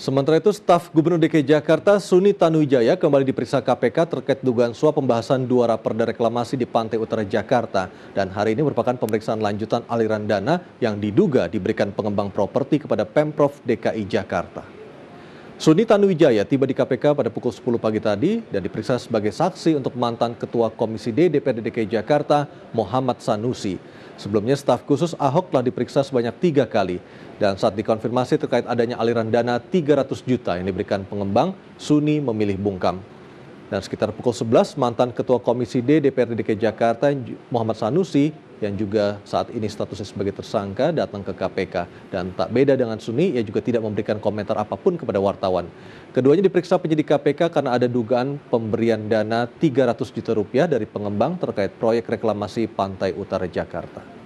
Sementara itu, staf Gubernur DKI Jakarta Suni Tanujaya, kembali diperiksa KPK terkait dugaan suap pembahasan dua raperda reklamasi di Pantai Utara Jakarta. Dan hari ini merupakan pemeriksaan lanjutan aliran dana yang diduga diberikan pengembang properti kepada Pemprov DKI Jakarta. Suni Tanuwijaya tiba di KPK pada pukul 10 pagi tadi dan diperiksa sebagai saksi untuk mantan Ketua Komisi D DPRD DKI Jakarta, Muhammad Sanusi. Sebelumnya staf khusus Ahok telah diperiksa sebanyak tiga kali dan saat dikonfirmasi terkait adanya aliran dana 300 juta yang diberikan pengembang, Suni memilih bungkam. Dan sekitar pukul 11, mantan Ketua Komisi D DPRD DKI Jakarta, Muhammad Sanusi, yang juga saat ini statusnya sebagai tersangka datang ke KPK dan tak beda dengan Suni ia juga tidak memberikan komentar apapun kepada wartawan. Keduanya diperiksa penyidik KPK karena ada dugaan pemberian dana 300 juta rupiah dari pengembang terkait proyek reklamasi pantai utara Jakarta.